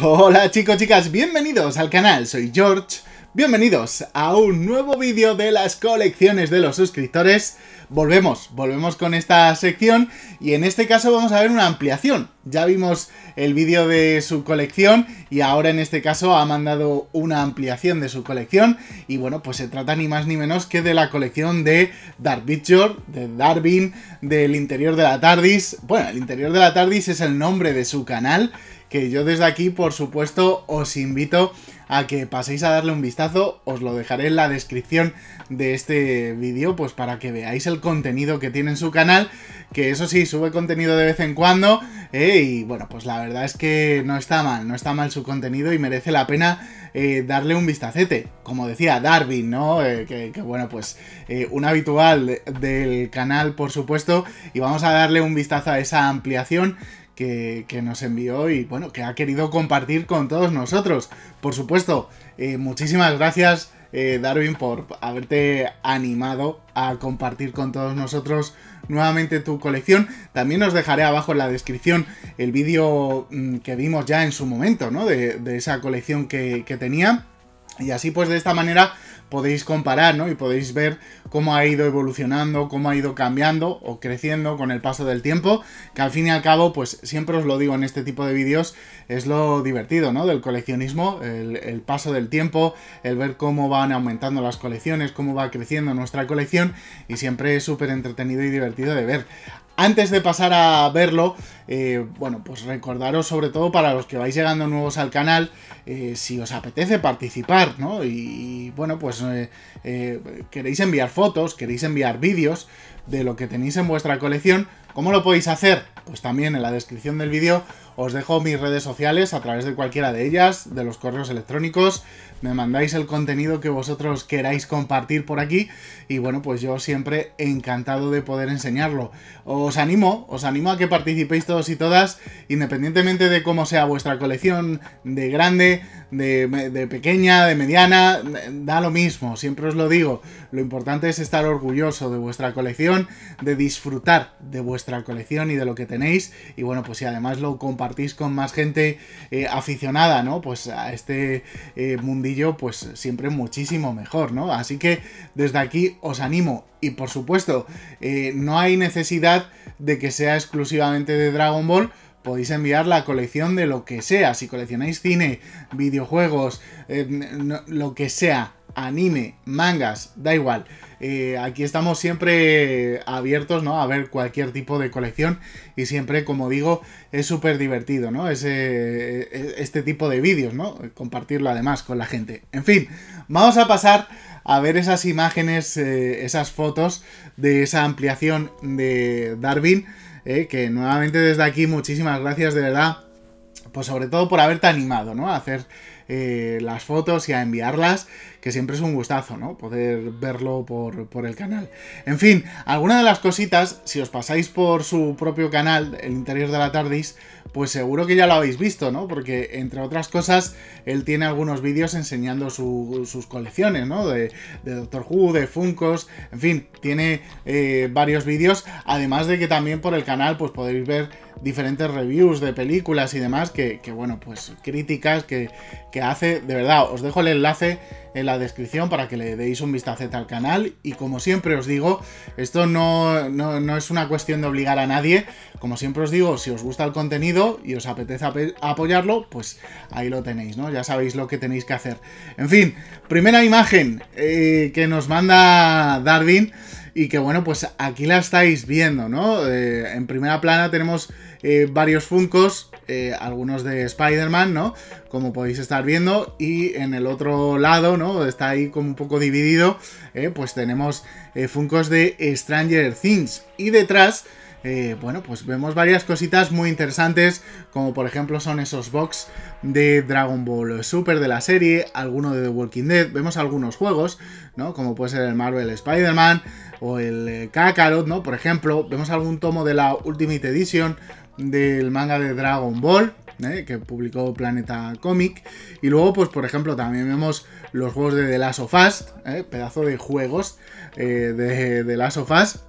Hola chicos, chicas, bienvenidos al canal, soy George, bienvenidos a un nuevo vídeo de las colecciones de los suscriptores. Volvemos, volvemos con esta sección y en este caso vamos a ver una ampliación. Ya vimos el vídeo de su colección y ahora en este caso ha mandado una ampliación de su colección y bueno, pues se trata ni más ni menos que de la colección de Dark de Darwin, del interior de la TARDIS. Bueno, el interior de la TARDIS es el nombre de su canal que yo desde aquí, por supuesto, os invito a que paséis a darle un vistazo, os lo dejaré en la descripción de este vídeo, pues para que veáis el contenido que tiene en su canal, que eso sí, sube contenido de vez en cuando, eh, y bueno, pues la verdad es que no está mal, no está mal su contenido y merece la pena eh, darle un vistacete. Como decía Darwin, ¿no? Eh, que, bueno, pues un habitual del canal, por supuesto, y vamos a darle un vistazo a esa ampliación que, nos envió y bueno, que ha querido compartir con todos nosotros. Por supuesto, eh, muchísimas gracias eh, Darwin por haberte animado a compartir con todos nosotros nuevamente tu colección. También os dejaré abajo en la descripción el vídeo mm, que vimos ya en su momento, ¿no? De, esa colección que, que tenía. Y así pues de esta manera podéis comparar, ¿no? Y podéis ver cómo ha ido evolucionando, cómo ha ido cambiando o creciendo con el paso del tiempo, que al fin y al cabo, pues siempre os lo digo en este tipo de vídeos, es lo divertido, ¿no? Del coleccionismo, el, el paso del tiempo, el ver cómo van aumentando las colecciones, cómo va creciendo nuestra colección y siempre es súper entretenido y divertido de ver. Antes de pasar a verlo, eh, bueno, pues recordaros sobre todo para los que vais llegando nuevos al canal, eh, si os apetece participar, ¿no? Y, bueno, pues eh, queréis enviar fotos, queréis enviar vídeos de lo que tenéis en vuestra colección, ¿Cómo lo podéis hacer? Pues también en la descripción del vídeo os dejo mis redes sociales a través de cualquiera de ellas, de los correos electrónicos, me mandáis el contenido que vosotros queráis compartir por aquí y bueno, pues yo siempre encantado de poder enseñarlo. Os animo, os animo a que participéis todos y todas, independientemente de cómo sea vuestra colección, de grande, de, pequeña, de mediana, da lo mismo, siempre os lo digo, lo importante es estar orgulloso de vuestra colección, de disfrutar de vuestra colección y de lo que tenéis. Y bueno, pues si además lo compartís con más gente eh, aficionada, ¿no? Pues a este eh, mundillo, pues siempre muchísimo mejor, ¿no? Así que desde aquí os animo. Y por supuesto, eh, no hay necesidad de que sea exclusivamente de Dragon Ball podéis enviar la colección de lo que sea. Si coleccionáis cine, videojuegos, lo que sea, anime, mangas, da igual. Eh, aquí estamos siempre abiertos, ¿no? A ver cualquier tipo de colección y siempre, como digo, es súper divertido, ¿no? Ese, e, este tipo de vídeos, ¿no? Compartirlo además con la gente. En fin, vamos a pasar a ver esas imágenes, eh, esas fotos de esa ampliación de Darwin, eh, que nuevamente desde aquí muchísimas gracias de verdad, pues sobre todo por haberte animado, ¿no? A hacer las fotos y a enviarlas que siempre es un gustazo, ¿no? Poder verlo por, el canal. En fin, alguna de las cositas, si os pasáis por su propio canal, el interior de la TARDIS, pues seguro que ya lo habéis visto, ¿no? Porque, entre otras cosas, él tiene algunos vídeos enseñando sus colecciones, ¿no? De, Doctor Who, de Funkos, en fin, tiene eh, varios vídeos, además de que también por el canal, pues podéis ver diferentes reviews de películas y demás, que, bueno, pues críticas que, que hace, de verdad, os dejo el enlace en la descripción para que le deis un vistazo al canal. Y como siempre os digo, esto no, no, es una cuestión de obligar a nadie. Como siempre os digo, si os gusta el contenido y os apetece apoyarlo, pues ahí lo tenéis, ¿no? Ya sabéis lo que tenéis que hacer. En fin, primera imagen eh, que nos manda Darwin y que bueno, pues aquí la estáis viendo, ¿no? Eh, en primera plana tenemos eh, varios Funcos eh, algunos de Spider-Man, ¿no? Como podéis estar viendo. Y en el otro lado, ¿no? Está ahí como un poco dividido. Eh, pues tenemos eh, Funcos de Stranger Things. Y detrás... Eh, bueno, pues vemos varias cositas muy interesantes, como por ejemplo son esos box de Dragon Ball Super de la serie, alguno de The Walking Dead, vemos algunos juegos, ¿no? Como puede ser el Marvel Spider-Man o el Kakarot, ¿no? Por ejemplo, vemos algún tomo de la Ultimate Edition del manga de Dragon Ball, ¿eh? que publicó Planeta Comic. Y luego, pues por ejemplo, también vemos los juegos de The Last of Us, ¿eh? pedazo de juegos eh, de The Last of Us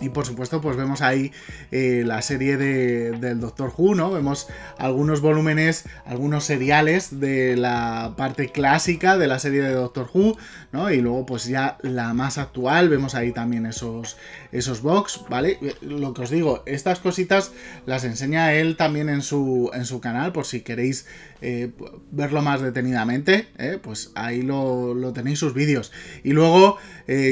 y por supuesto, pues vemos ahí eh, la serie del Doctor Who, ¿no? Vemos algunos volúmenes, algunos seriales de la parte clásica de la serie de Doctor Who, ¿no? Y luego, pues ya la más actual, vemos ahí también esos, esos box, ¿vale? Eh, lo que os digo, estas cositas las enseña él también en su, en su canal, por si queréis eh, verlo más detenidamente, pues ahí lo, tenéis sus vídeos. Y luego,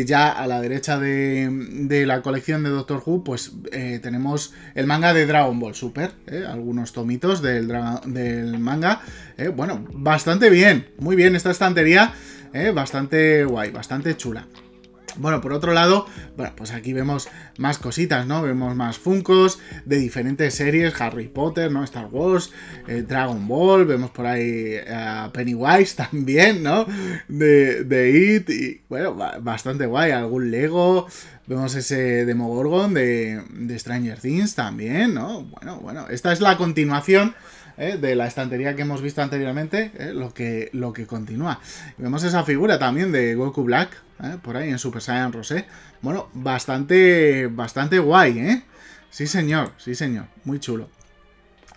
ya a la derecha de la colección, de Doctor Who, pues eh, tenemos el manga de Dragon Ball Super, eh, algunos tomitos del, manga. Eh, bueno, bastante bien, muy bien esta estantería, bastante guay, bastante chula. Bueno, por otro lado, bueno, pues aquí vemos más cositas, ¿no? Vemos más Funkos de diferentes series, Harry Potter, ¿no? Star Wars, eh, Dragon Ball, vemos por ahí a Pennywise también, ¿no? De, de It, y bueno, bastante guay, algún Lego, vemos ese Demogorgon de, de Stranger Things también, ¿no? Bueno, bueno, esta es la continuación ¿eh? de la estantería que hemos visto anteriormente, ¿eh? lo, que, lo que continúa. Vemos esa figura también de Goku Black, ¿eh? por ahí en Super Saiyan Rosé. Bueno, bastante, bastante guay, ¿eh? Sí señor, sí señor, muy chulo.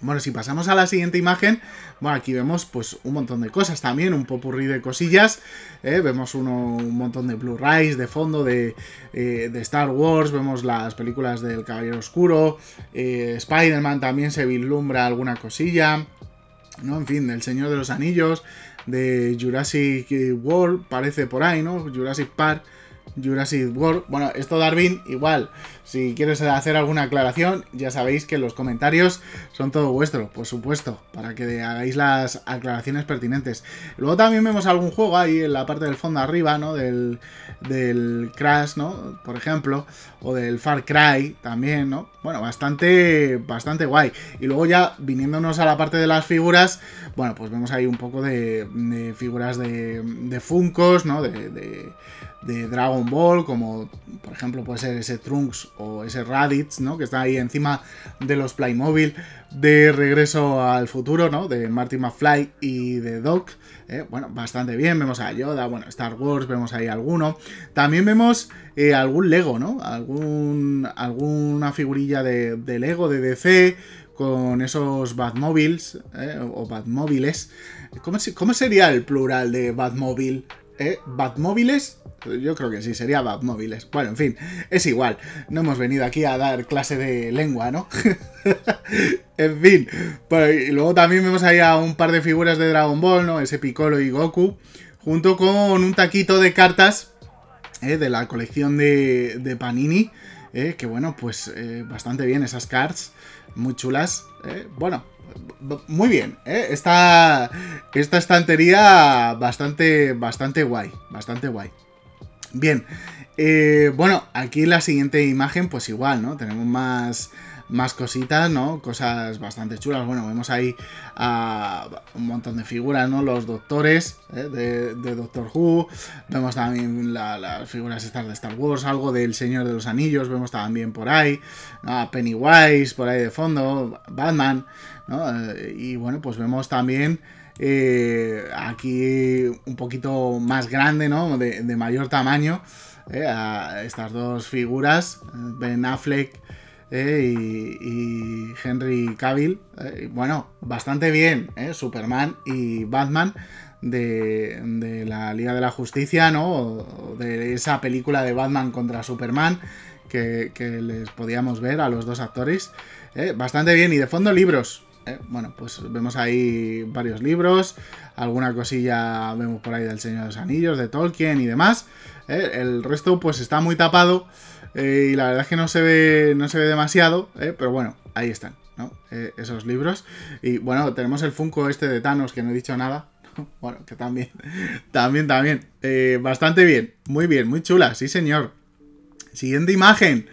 Bueno, si pasamos a la siguiente imagen, bueno, aquí vemos pues un montón de cosas también, un popurrí de cosillas. ¿eh? Vemos uno, un montón de Blu-rays de fondo de, eh, de, Star Wars, vemos las películas del Caballero Oscuro, eh, Spider-Man también se vislumbra alguna cosilla, ¿no? En fin, del Señor de los Anillos, de Jurassic World, parece por ahí, ¿no? Jurassic Park, Jurassic World. Bueno, esto Darwin igual si quieres hacer alguna aclaración, ya sabéis que los comentarios son todo vuestro, por supuesto, para que hagáis las aclaraciones pertinentes. Luego también vemos algún juego ahí en la parte del fondo arriba, ¿no? Del, Crash, ¿no? Por ejemplo, o del Far Cry también, ¿no? Bueno, bastante, bastante guay. Y luego ya viniéndonos a la parte de las figuras, bueno, pues vemos ahí un poco de, figuras de, Funkos, ¿no? de Dragon Ball, como por ejemplo puede ser ese Trunks o ese Raditz, ¿no? Que está ahí encima de los Playmobil de Regreso al Futuro, ¿no? De Marty McFly y de Doc. ¿eh? bueno, bastante bien. Vemos a Yoda, bueno, Star Wars, vemos ahí alguno. También vemos eh, algún Lego, ¿no? Algún, alguna figurilla de, Lego, de DC, con esos Batmobiles, eh, o Batmóviles. ¿Cómo, ¿Cómo, sería el plural de Batmóvil? ¿Eh? ¿Batmóviles? Yo creo que sí, sería Batmóviles. Bueno, en fin, es igual. No hemos venido aquí a dar clase de lengua, ¿no? en fin. Pues, y luego también vemos ahí a un par de figuras de Dragon Ball, ¿no? Ese Piccolo y Goku. Junto con un taquito de cartas ¿eh? de la colección de, Panini. ¿eh? Que bueno, pues eh, bastante bien esas cards. Muy chulas. Bueno, muy bien, ¿eh? esta, esta estantería bastante, bastante guay, bastante guay. Bien, eh, bueno, aquí la siguiente imagen, pues igual, ¿no? Tenemos más, más cositas, ¿no? Cosas bastante chulas. Bueno, vemos ahí a un montón de figuras, ¿no? Los doctores ¿eh? de, Doctor Who. Vemos también las figuras estas de Star Wars, algo del Señor de los Anillos, vemos también por ahí. A Pennywise, por ahí de fondo, Batman. Eh, y bueno, pues vemos también eh, aquí un poquito más grande, ¿no? De, mayor tamaño eh, a estas dos figuras, Ben Affleck y, Henry Cavill. bueno, bastante bien, Superman y Batman. De, la Liga de la Justicia, ¿no? de esa película de Batman contra Superman que, les podíamos ver a los dos actores. bastante bien, y de fondo libros. Eh, bueno, pues vemos ahí varios libros, alguna cosilla vemos por ahí del Señor de los Anillos, de Tolkien y demás. Eh, el resto pues está muy tapado eh, y la verdad es que no se ve, no se ve demasiado, pero bueno, ahí están, ¿no? esos libros. Y bueno, tenemos el Funko este de Thanos que no he dicho nada. bueno, que también, también, también. bastante bien, muy bien, muy chula, sí señor. Siguiente imagen.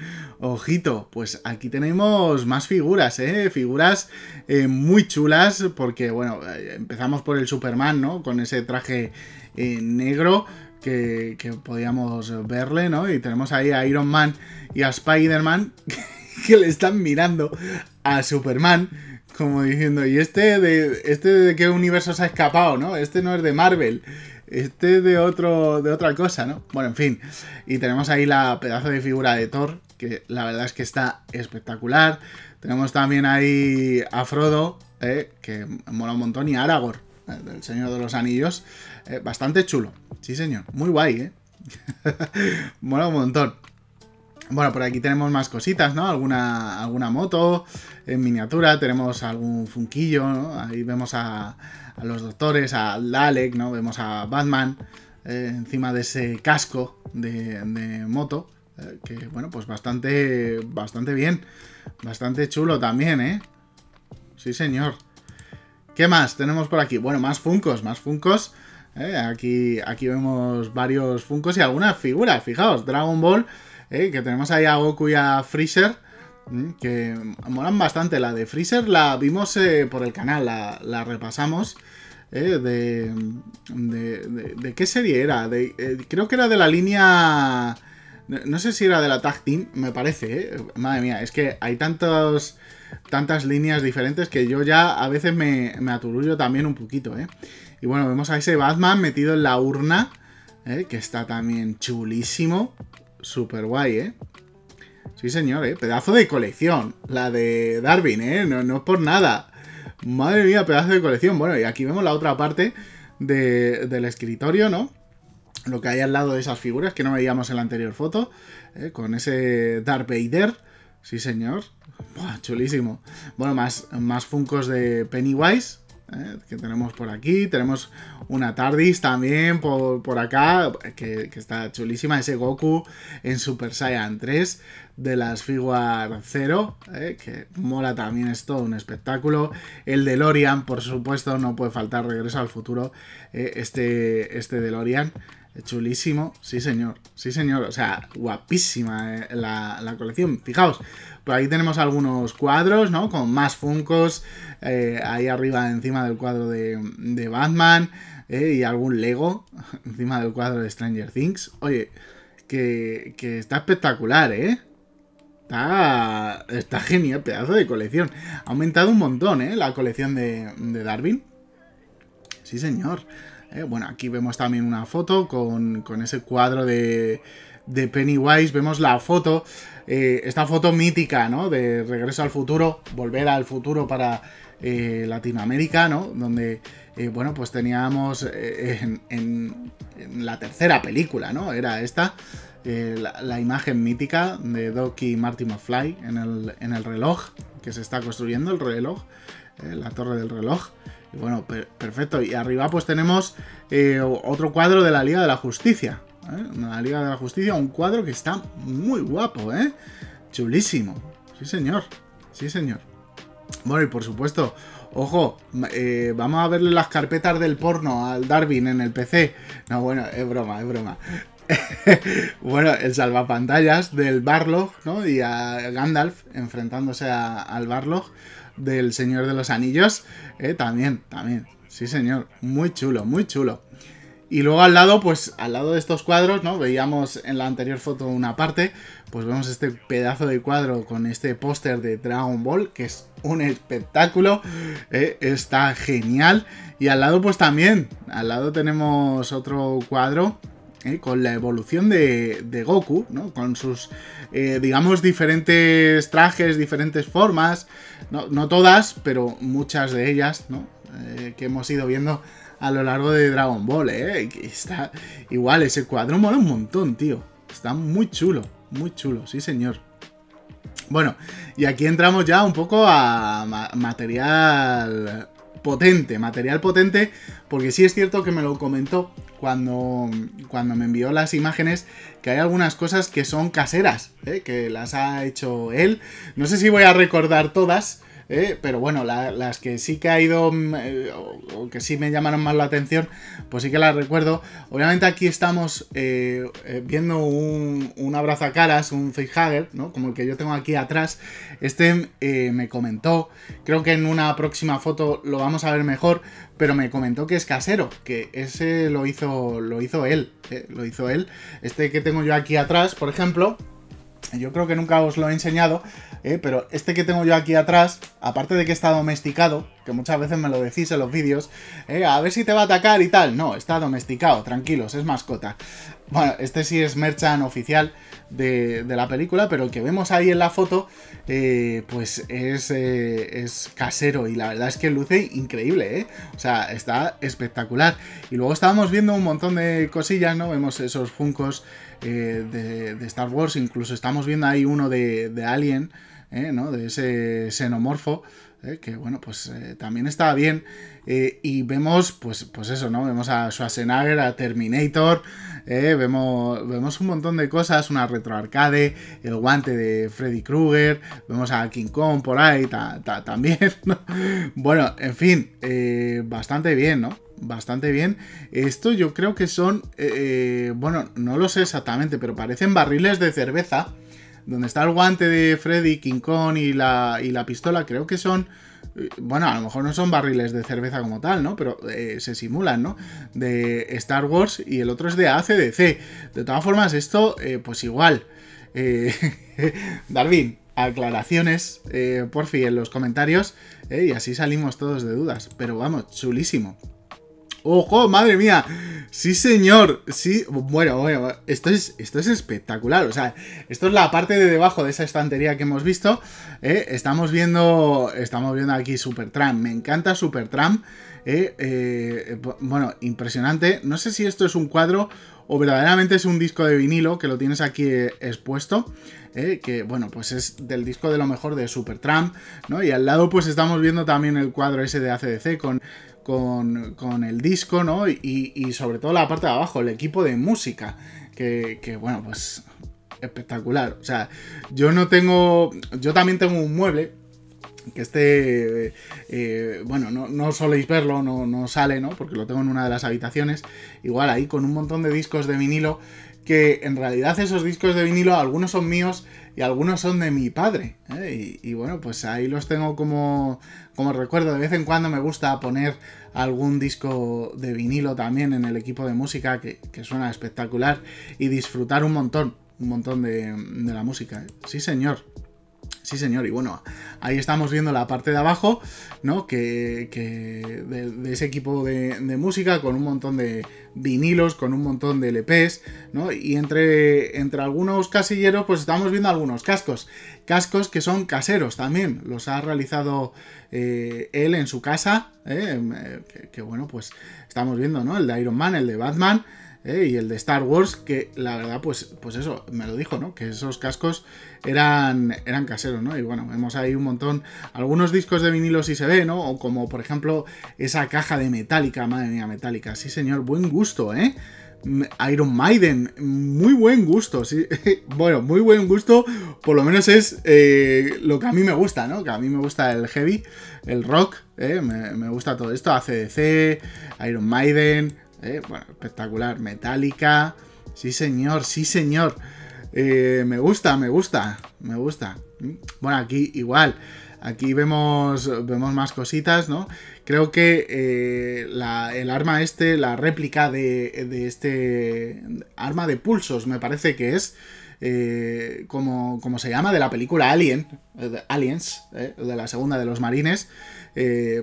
Ojito, pues aquí tenemos más figuras, ¿eh? Figuras eh, muy chulas, porque, bueno, eh, empezamos por el Superman, ¿no? Con ese traje eh, negro que, podíamos verle, ¿no? Y tenemos ahí a Iron Man y a Spider-Man que le están mirando a Superman, como diciendo, ¿y este de, este de qué universo se ha escapado, ¿no? Este no es de Marvel este de otro de otra cosa, ¿no? Bueno, en fin, y tenemos ahí la pedazo de figura de Thor que la verdad es que está espectacular. Tenemos también ahí a Frodo, eh, que mola un montón, y a Aragorn, el eh, del Señor de los Anillos. Eh, bastante chulo, sí señor, muy guay, ¿eh? mola un montón. Bueno, por aquí tenemos más cositas, ¿no? Alguna, alguna moto en miniatura, tenemos algún funquillo, Ahí vemos a, los doctores, a Dalek, ¿no? Vemos a Batman encima de ese casco de moto. Eh, que bueno, pues bastante, bastante bien. Bastante chulo también, ¿eh? Sí, señor. ¿Qué más tenemos por aquí? Bueno, más Funcos, más Funcos. ¿eh? Aquí, aquí vemos varios Funcos y algunas figuras. Fijaos, Dragon Ball, ¿eh? que tenemos ahí a Goku y a Freezer. Que molan bastante. La de Freezer la vimos por el canal, la, repasamos. De, de, qué serie era? De, creo que era de la línea no sé si era de la Tag Team, me parece, ¿eh? Madre mía, es que hay tantos, tantas líneas diferentes que yo ya a veces me, me aturullo también un poquito, ¿eh? Y bueno, vemos a ese Batman metido en la urna, ¿eh? que está también chulísimo. Súper guay, ¿eh? Sí, señor, ¿eh? Pedazo de colección, la de Darwin, ¿eh? No, no es por nada. Madre mía, pedazo de colección. Bueno, y aquí vemos la otra parte del escritorio, ¿no? lo que hay al lado de esas figuras que no veíamos en la anterior foto, ¿eh? con ese Darth Vader, sí señor, chulísimo. Bueno, más, más funcos de Pennywise, ¿eh? que tenemos por aquí, tenemos una TARDIS también por, acá, que, está chulísima, ese Goku en Super Saiyan 3 de las Figuar 0, ¿eh? que mola también, es todo un espectáculo. El Lorian por supuesto, no puede faltar, regreso al futuro, este, este DeLorean. Chulísimo, sí señor, sí señor, o sea, guapísima eh, la, colección. Fijaos, por pues ahí tenemos algunos cuadros, ¿no? Con más Funcos, eh, ahí arriba encima del cuadro de, Batman, eh, y algún Lego encima del cuadro de Stranger Things. Oye, que, está espectacular, ¿eh? Está, está genial, pedazo de colección. Ha aumentado un montón, ¿eh? La colección de, de Darwin. Sí señor. Eh, bueno, aquí vemos también una foto con, ese cuadro de, Pennywise. Vemos la foto, eh, esta foto mítica, ¿no? De Regreso al Futuro, Volver al Futuro para eh, Latinoamérica, ¿no? Donde, bueno, pues teníamos en, la tercera película, ¿no? Era esta, la, imagen mítica de Doki y Marty McFly en el, en el reloj que se está construyendo, el reloj, la torre del reloj bueno, perfecto. Y arriba pues tenemos eh, otro cuadro de la Liga de la Justicia. La ¿eh? Liga de la Justicia, un cuadro que está muy guapo, ¿eh? Chulísimo. Sí, señor. Sí, señor. Bueno, y por supuesto, ojo, eh, vamos a verle las carpetas del porno al Darwin en el PC. No, bueno, es broma, es broma. bueno, el salvapantallas del Barlog, ¿no? Y a Gandalf enfrentándose al Barlog del Señor de los Anillos. Eh, también, también. Sí, señor. Muy chulo, muy chulo. Y luego al lado, pues al lado de estos cuadros, ¿no? Veíamos en la anterior foto una parte, pues vemos este pedazo de cuadro con este póster de Dragon Ball, que es un espectáculo, eh, está genial. Y al lado, pues también, al lado tenemos otro cuadro eh, con la evolución de, Goku, ¿no? Con sus, digamos, diferentes trajes, diferentes formas, no, todas, pero muchas de ellas, ¿no? Eh, que hemos ido viendo a lo largo de Dragon Ball, ¿eh? está, igual, ese cuadro mola un montón, tío. Está muy chulo, muy chulo, sí señor. Bueno, y aquí entramos ya un poco a material potente, material potente, porque sí es cierto que me lo comentó cuando, cuando me envió las imágenes que hay algunas cosas que son caseras, ¿eh? que las ha hecho él. No sé si voy a recordar todas, ¿eh? pero bueno, las que sí que ha ido, mm, eh, o, que sí me llamaron más la atención, pues sí que las recuerdo. Obviamente aquí estamos eh, viendo un, un abrazacaras, un facehugger, ¿no? Como el que yo tengo aquí atrás. Este me comentó, creo que en una próxima foto lo vamos a ver mejor, pero me comentó que es casero, que ese lo hizo, lo hizo él, lo hizo él. Este que tengo yo aquí atrás, por ejemplo... Yo creo que nunca os lo he enseñado, eh, pero este que tengo yo aquí atrás, aparte de que está domesticado, que muchas veces me lo decís en los vídeos, eh, a ver si te va a atacar y tal. No, está domesticado, tranquilos, es mascota. Bueno, este sí es merchan oficial de, la película, pero el que vemos ahí en la foto, eh, pues es, casero y la verdad es que luce increíble, O sea, está espectacular. Y luego estábamos viendo un montón de cosillas, ¿no? Vemos esos juncos eh, de, Star Wars, incluso estamos viendo ahí uno de, Alien, eh, ¿no? de ese xenomorfo, eh, que bueno, pues también estaba bien. y vemos, pues, pues eso, ¿no? Vemos a Schwarzenegger, a Terminator, vemos, vemos un montón de cosas, una retroarcade, el guante de Freddy Krueger, vemos a King Kong por ahí también, ¿no? Bueno, en fin, bastante bien, ¿no? bastante bien. Esto yo creo que son, eh, eh, bueno, no lo sé exactamente, pero parecen barriles de cerveza. Donde está el guante de Freddy, King Kong y la, la pistola, creo que son... Eh, bueno, a lo mejor no son barriles de cerveza como tal, ¿no? Pero se simulan, ¿no? De Star Wars y el otro es de ACDC. De todas formas, esto, pues igual. Darwin, aclaraciones, por fin, en los comentarios. y así salimos todos de dudas. Pero vamos, chulísimo. ¡Ojo, madre mía! Sí, señor. Sí, bueno, bueno, esto es, espectacular. O sea, esto es la parte de debajo de esa estantería que hemos visto. Eh, estamos viendo estamos viendo aquí Supertram. Me encanta Super Eh, eh bueno, impresionante. No sé si esto es un cuadro o verdaderamente es un disco de vinilo que lo tienes aquí eh, expuesto. que bueno, pues es del disco de lo mejor de Supertramp, ¿no? Y al lado pues estamos viendo también el cuadro ese de ACDC con con, el disco, ¿no? Y, sobre todo la parte de abajo, el equipo de música, que, bueno, pues espectacular. O sea, yo no tengo, yo también tengo un mueble que esté, eh, bueno, no, no, soléis verlo, no, no, sale, ¿no? Porque lo tengo en una de las habitaciones, igual ahí con un montón de discos de vinilo que en realidad esos discos de vinilo, algunos son míos y algunos son de mi padre. ¿eh? Y, bueno, pues ahí los tengo como, como recuerdo. De vez en cuando me gusta poner algún disco de vinilo también en el equipo de música, que, suena espectacular, y disfrutar un montón, un montón de, la música. Sí, señor. Sí, señor. Y bueno, ahí estamos viendo la parte de abajo, ¿no? Que, que de, ese equipo de, música con un montón de vinilos, con un montón de LPs, ¿no? Y entre, entre algunos casilleros, pues estamos viendo algunos cascos. Cascos que son caseros también. Los ha realizado eh, él en su casa. ¿eh? Eh, que, bueno, pues estamos viendo, ¿no? El de Iron Man, el de Batman. ¿eh? y el de Star Wars, que la verdad, pues, pues eso, me lo dijo, ¿no? Que esos cascos eran, eran caseros, ¿no? Y bueno, vemos ahí un montón, algunos discos de vinilo si se ve, ¿no? O como por ejemplo esa caja de Metallica, madre mía, Metallica, sí señor, buen gusto, ¿eh? Iron Maiden, muy buen gusto, sí. bueno, muy buen gusto, por lo menos es eh, lo que a mí me gusta, ¿no? Que a mí me gusta el heavy, el rock, ¿eh? me, me gusta todo esto, ACDC, Iron Maiden, ¿eh? espectacular. Metálica. Sí, señor, sí, señor. Eh, me gusta, me gusta, me gusta. Bueno, aquí igual. Aquí vemos, vemos más cositas, ¿no? Creo que eh, el arma este, la réplica de, de este arma de pulsos, me parece que es. Eh, como, se llama, de la película Alien, eh, Aliens, eh, de la segunda de los marines,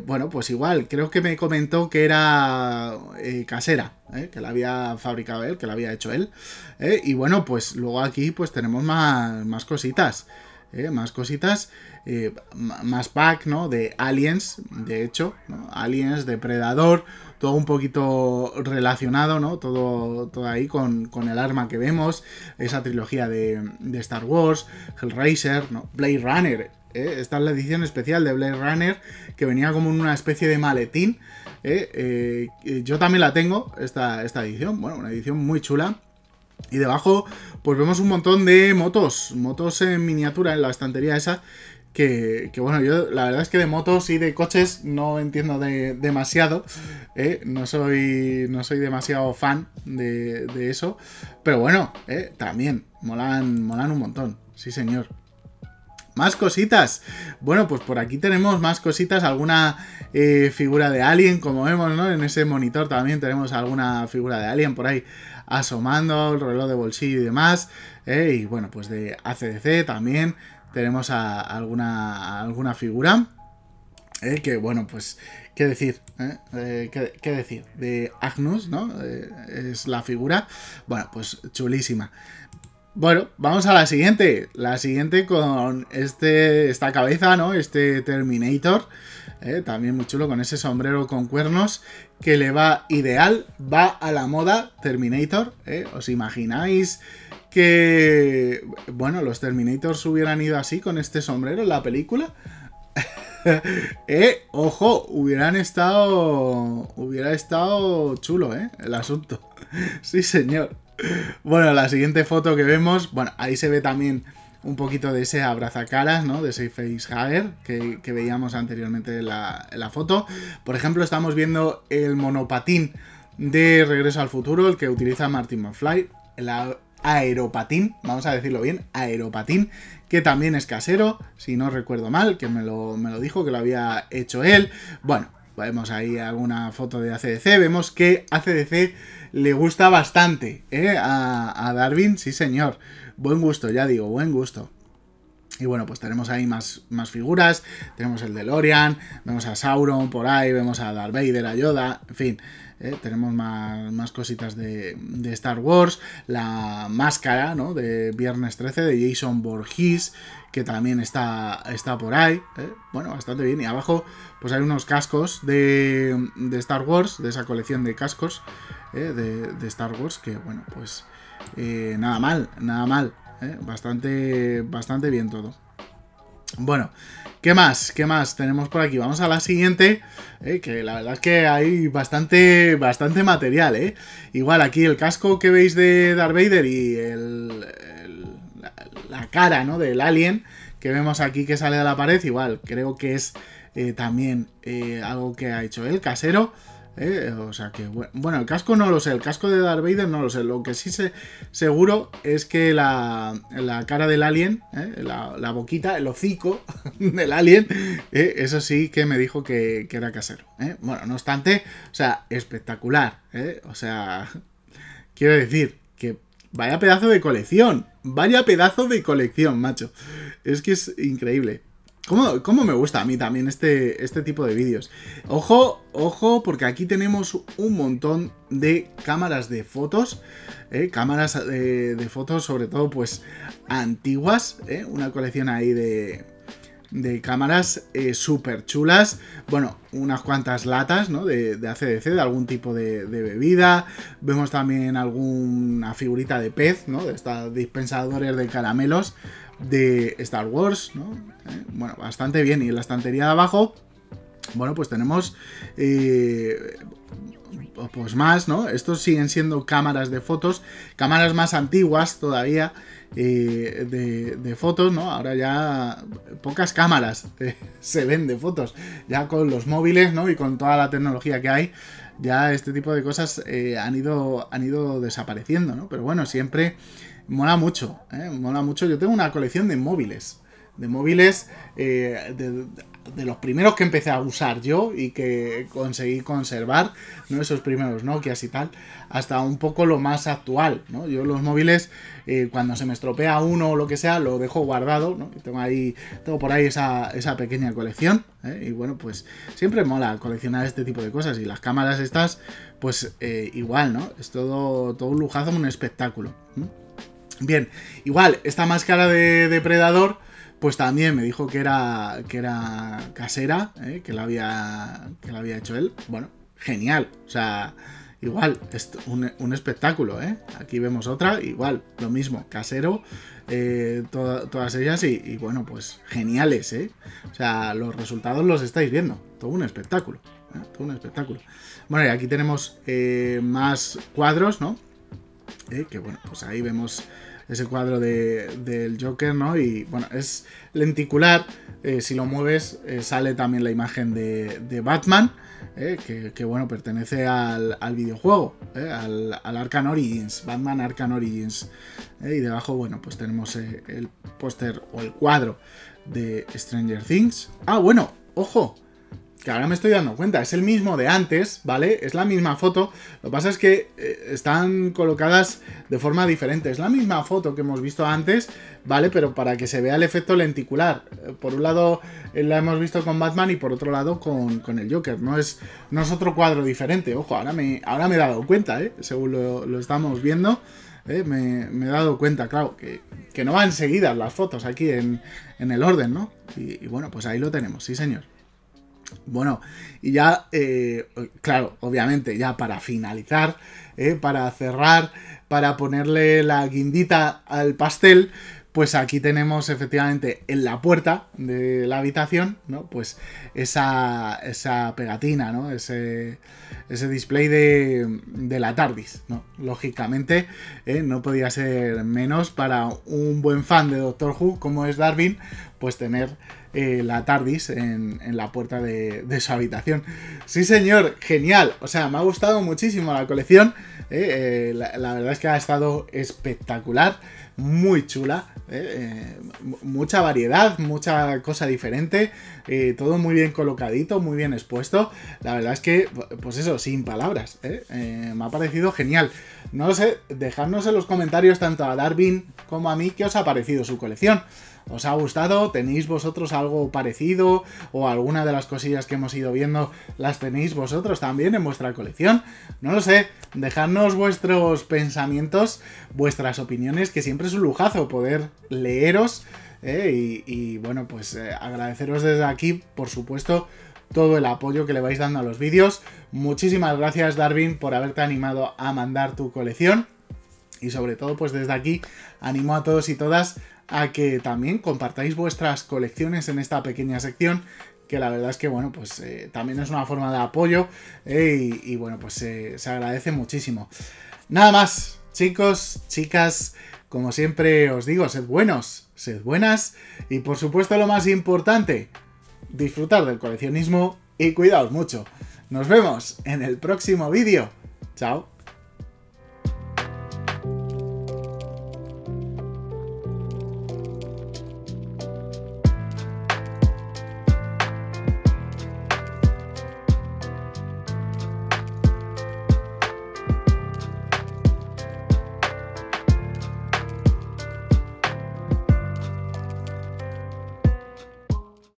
bueno, pues igual, creo que me comentó que era casera, que la había fabricado él, que la había hecho él, y bueno, pues luego aquí pues tenemos más, más cositas, más cositas eh, más pack, ¿no? De aliens, de hecho, ¿no? aliens, depredador, todo un poquito relacionado, ¿no? Todo, ahí con, el arma que vemos, esa trilogía de, Star Wars, Hellraiser, ¿no? Blade Runner, ¿eh? esta es la edición especial de Blade Runner que venía como en una especie de maletín. ¿eh? yo también la tengo, esta, esta edición, bueno, una edición muy chula. Y debajo, pues vemos un montón de motos, motos en miniatura en la estantería esa, que, bueno, yo la verdad es que de motos y de coches no entiendo demasiado, ¿eh? no, soy, no soy demasiado fan de, eso, pero bueno, ¿eh? también molan, molan un montón, sí señor. Más cositas. Bueno, pues por aquí tenemos más cositas. Alguna eh, figura de alien, como vemos, ¿no? En ese monitor también tenemos alguna figura de alien por ahí asomando, el reloj de bolsillo y demás. y bueno, pues de ACDC también, tenemos a alguna, alguna figura. Eh, que bueno, pues, ¿qué decir? Eh? Eh, ¿qué, decir? De Agnus, ¿no? es la figura. Bueno, pues chulísima. Bueno, vamos a la siguiente. La siguiente con este, esta cabeza, ¿no? Este Terminator. también muy chulo, con ese sombrero con cuernos que le va ideal, va a la moda Terminator. ¿Os imagináis que, bueno, los Terminators hubieran ido así con este sombrero en la película. eh, ojo, hubieran estado, hubiera estado chulo, ¿eh? El asunto. sí, señor. Bueno, la siguiente foto que vemos, bueno, ahí se ve también un poquito de ese abrazacaras, ¿no? De ese facehugger que, que veíamos anteriormente en la, la foto. Por ejemplo, estamos viendo el monopatín de Regreso al Futuro, el que utiliza Martin McFly aeropatín, vamos a decirlo bien, aeropatín, que también es casero, si no recuerdo mal, que me lo, dijo, que lo había hecho él. Bueno, vemos ahí alguna foto de ACDC, vemos que ACDC le gusta bastante ¿eh? a, Darwin, sí señor, buen gusto, ya digo, buen gusto. Y bueno, pues tenemos ahí más, más figuras, tenemos el de Lorian, vemos a Sauron por ahí, vemos a Darth de a Yoda, en fin, ¿eh? tenemos más, cositas de, Star Wars, la máscara de Viernes 13 de Jason Borges, que también está, está por ahí, ¿eh? bueno, bastante bien, y abajo pues hay unos cascos de, Star Wars, de esa colección de cascos ¿eh? de, de, Star Wars, que bueno, pues nada mal, nada mal, bastante, bastante bien todo. Bueno, ¿qué más? ¿Qué más tenemos por aquí? Vamos a la siguiente, eh, que la verdad es que hay bastante, bastante material, eh. Igual aquí el casco que veis de Darth Vader y la, cara, ¿no? Del alien que vemos aquí que sale de la pared, igual creo que es eh, también algo que ha hecho el casero. ¿eh? o sea que, bueno, el casco no lo sé, el casco de Darth Vader no lo sé. Lo que sí sé seguro es que la, cara del alien, ¿eh? la, boquita, el hocico del alien, ¿eh? eso sí que me dijo que, que era casero. Bueno, no obstante, o sea, espectacular. O sea, quiero decir que vaya pedazo de colección, vaya pedazo de colección, macho. Es que es increíble. ¿Cómo, me gusta a mí también este, este tipo de vídeos? Ojo, ojo, porque aquí tenemos un montón de cámaras de fotos, ¿eh? cámaras eh, de, fotos sobre todo pues antiguas, ¿eh? una colección ahí de, cámaras súper chulas, bueno, unas cuantas latas ¿no? de, de ACDC, de algún tipo de, bebida, vemos también alguna figurita de pez, ¿no? de estas dispensadores de caramelos, de Star Wars, ¿no? Eh, bueno, bastante bien. Y en la estantería de abajo, bueno, pues tenemos... Eh, pues más, ¿no? Estos siguen siendo cámaras de fotos, cámaras más antiguas todavía eh, de, fotos, ¿no? Ahora ya pocas cámaras se ven de fotos, ya con los móviles, ¿no? Y con toda la tecnología que hay, ya este tipo de cosas han, ido, han ido desapareciendo, ¿no? Pero bueno, siempre Mola mucho, ¿eh? mola mucho. Yo tengo una colección de móviles, de móviles eh, de, los primeros que empecé a usar yo y que conseguí conservar, ¿no? Esos primeros Nokias y tal, hasta un poco lo más actual, Yo los móviles, eh, cuando se me estropea uno o lo que sea, lo dejo guardado, ¿no? Tengo ahí, tengo por ahí esa, pequeña colección, ¿eh? Y bueno, pues siempre mola coleccionar este tipo de cosas y las cámaras estas, pues igual, ¿no? Es todo, todo un lujazo, un espectáculo, Bien, igual, esta máscara de depredador, pues también me dijo que era, que era casera, ¿eh? que, la había, que la había hecho él. Bueno, genial, o sea, igual, es un, espectáculo, ¿eh? Aquí vemos otra, igual, lo mismo, casero, eh, todas ellas y, bueno, pues geniales, ¿eh? O sea, los resultados los estáis viendo, todo un espectáculo, ¿eh? todo un espectáculo. Bueno, y aquí tenemos más cuadros, ¿no? que bueno, pues ahí vemos ese cuadro del Joker, ¿no? Y bueno, es lenticular, eh, si lo mueves eh, sale también la imagen de, Batman, eh, que, bueno, pertenece al, videojuego, al, al Arkham Origins, Batman Arkham Origins. Y debajo, bueno, pues tenemos el póster o el cuadro de Stranger Things. Ah, bueno, ojo, que ahora me estoy dando cuenta, es el mismo de antes, ¿vale? Es la misma foto, lo que pasa es que eh, están colocadas de forma diferente, es la misma foto que hemos visto antes, ¿vale? Pero para que se vea el efecto lenticular, eh, por un lado eh, la hemos visto con Batman y por otro lado con, el Joker, no es, otro cuadro diferente, ojo, ahora me, ahora me he dado cuenta, ¿eh? Según lo, estamos viendo. me, he dado cuenta, claro, que, no van seguidas las fotos aquí en, el orden, ¿no? y bueno, pues ahí lo tenemos, sí señor. Bueno, y ya, eh, claro, obviamente, ya para finalizar, eh, para cerrar, para ponerle la guindita al pastel, pues aquí tenemos efectivamente en la puerta de la habitación, ¿no? Pues esa, esa pegatina, ¿no? Ese, ese display de, de, la TARDIS, ¿no? Lógicamente, eh, no podía ser menos para un buen fan de Doctor Who como es Darwin, pues tener eh, la TARDIS en, la puerta de, de su habitación. Sí, señor, genial. O sea, me ha gustado muchísimo la colección. ¿eh? Eh, la, verdad es que ha estado espectacular, muy chula, ¿eh? mucha variedad, mucha cosa diferente, todo muy bien colocadito, muy bien expuesto. La verdad es que, pues eso, sin palabras, me ha parecido genial. No sé, dejadnos en los comentarios tanto a Darwin como a mí qué os ha parecido su colección. ¿Os ha gustado? ¿Tenéis vosotros algo parecido? ¿O alguna de las cosillas que hemos ido viendo las tenéis vosotros también en vuestra colección? No lo sé, dejadnos vuestros pensamientos, vuestras opiniones, que siempre es un lujazo poder leeros. Eh, y, bueno, pues eh, agradeceros desde aquí, por supuesto, todo el apoyo que le vais dando a los vídeos. Muchísimas gracias, Darwin, por haberte animado a mandar tu colección. Y sobre todo, pues desde aquí animo a todos y todas a que también compartáis vuestras colecciones en esta pequeña sección que la verdad es que, bueno, pues eh, también es una forma de apoyo eh, y, bueno, pues eh, se agradece muchísimo. Nada más, chicos, chicas, como siempre os digo, sed buenos, sed buenas y por supuesto lo más importante, disfrutar del coleccionismo y cuidaos mucho. Nos vemos en el próximo vídeo. Chao.